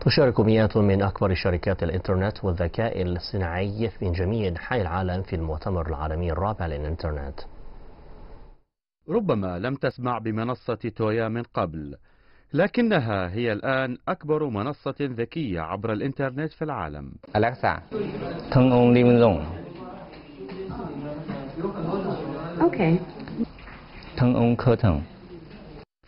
تشارك مئات من أكبر شركات الإنترنت والذكاء الصناعي من جميع أنحاء العالم في المؤتمر العالمي الرابع للإنترنت ربما لم تسمع بمنصة تويا من قبل لكنها هي الآن أكبر منصة ذكية عبر الإنترنت في العالم أوكي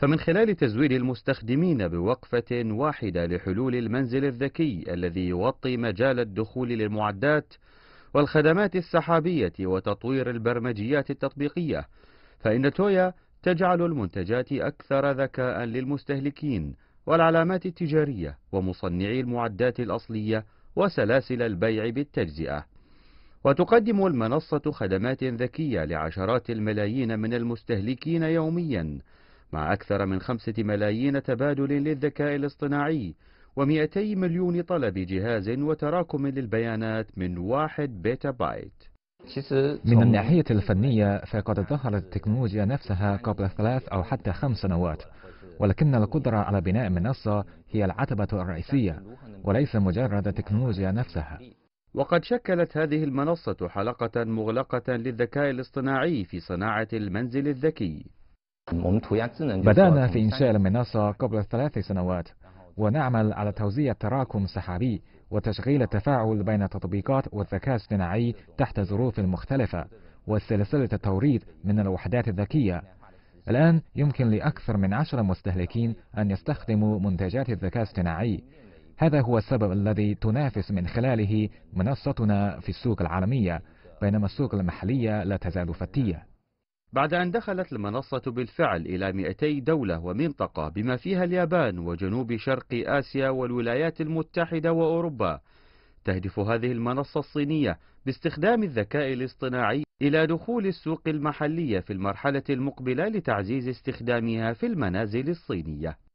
فمن خلال تزويد المستخدمين بوقفة واحدة لحلول المنزل الذكي الذي يغطي مجال الدخول للمعدات والخدمات السحابية وتطوير البرمجيات التطبيقية فإن تويا تجعل المنتجات أكثر ذكاء للمستهلكين والعلامات التجارية ومصنعي المعدات الأصلية وسلاسل البيع بالتجزئة وتقدم المنصة خدمات ذكية لعشرات الملايين من المستهلكين يومياً مع أكثر من خمسة ملايين تبادل للذكاء الاصطناعي و200 مليون طلب جهاز وتراكم للبيانات من واحد بيتا بايت من الناحية الفنية فقد ظهرت التكنولوجيا نفسها قبل ثلاث أو حتى خمس سنوات ولكن القدرة على بناء منصة هي العتبة الرئيسية وليس مجرد التكنولوجيا نفسها وقد شكلت هذه المنصة حلقة مغلقة للذكاء الاصطناعي في صناعة المنزل الذكي بدأنا في إنشاء المنصة قبل ثلاث سنوات ونعمل على توزيع تراكم سحابي وتشغيل التفاعل بين التطبيقات والذكاء الصناعي تحت ظروف مختلفة وسلسلة التوريد من الوحدات الذكية الآن يمكن لأكثر من عشر مستهلكين أن يستخدموا منتجات الذكاء الصناعي هذا هو السبب الذي تنافس من خلاله منصتنا في السوق العالمية بينما السوق المحلية لا تزال فتية بعد أن دخلت المنصة بالفعل إلى 200 دولة ومنطقة بما فيها اليابان وجنوب شرق آسيا والولايات المتحدة وأوروبا تهدف هذه المنصة الصينية باستخدام الذكاء الاصطناعي إلى دخول السوق المحلية في المرحلة المقبلة لتعزيز استخدامها في المنازل الصينية